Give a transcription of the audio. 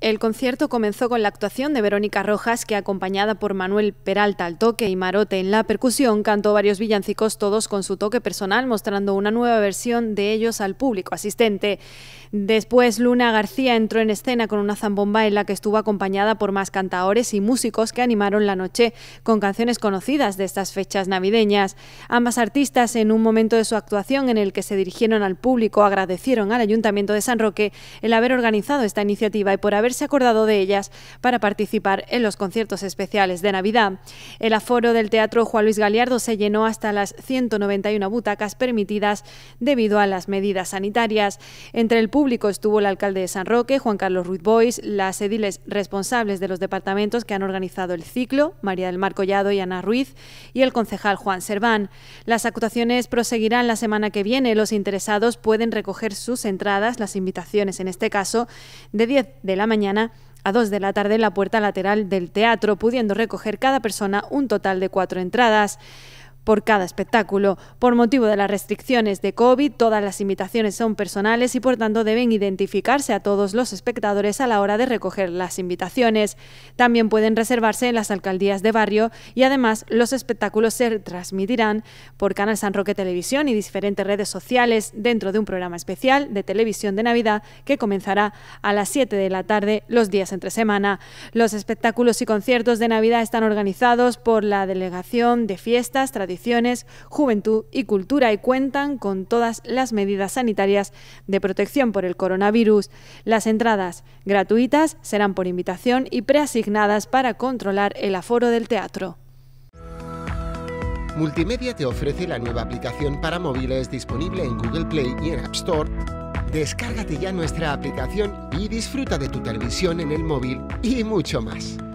El concierto comenzó con la actuación de Verónica Rojas, que acompañada por Manuel Peralta al toque y Marote en la percusión, cantó varios villancicos todos con su toque personal, mostrando una nueva versión de ellos al público asistente. Después, Luna García entró en escena con una zambomba en la que estuvo acompañada por más cantaores y músicos que animaron la noche con canciones conocidas de estas fechas navideñas. Ambas artistas, en un momento de su actuación en el que se dirigieron al público, agradecieron al Ayuntamiento de San Roque el haber organizado esta iniciativa y por haber se acordado de ellas para participar en los conciertos especiales de Navidad. El aforo del Teatro Juan Luis Galiardo se llenó hasta las 191 butacas permitidas debido a las medidas sanitarias. Entre el público estuvo el alcalde de San Roque, Juan Carlos Ruiz Bois, las ediles responsables de los departamentos que han organizado el ciclo, María del Mar Collado y Ana Ruiz, y el concejal Juan Serván. Las actuaciones proseguirán la semana que viene. Los interesados pueden recoger sus entradas, las invitaciones en este caso, de 10 de la mañana mañana a dos de la tarde en la puerta lateral del teatro, pudiendo recoger cada persona un total de cuatro entradas por cada espectáculo. Por motivo de las restricciones de COVID, todas las invitaciones son personales y por tanto deben identificarse a todos los espectadores a la hora de recoger las invitaciones. También pueden reservarse en las alcaldías de barrio y además los espectáculos se transmitirán por Canal San Roque Televisión y diferentes redes sociales dentro de un programa especial de televisión de Navidad que comenzará a las 7 de la tarde los días entre semana. Los espectáculos y conciertos de Navidad están organizados por la Delegación de Fiestas Tradicionales juventud y cultura y cuentan con todas las medidas sanitarias de protección por el coronavirus. Las entradas gratuitas serán por invitación y preasignadas para controlar el aforo del teatro. Multimedia te ofrece la nueva aplicación para móviles disponible en Google Play y en App Store. Descárgate ya nuestra aplicación y disfruta de tu televisión en el móvil y mucho más.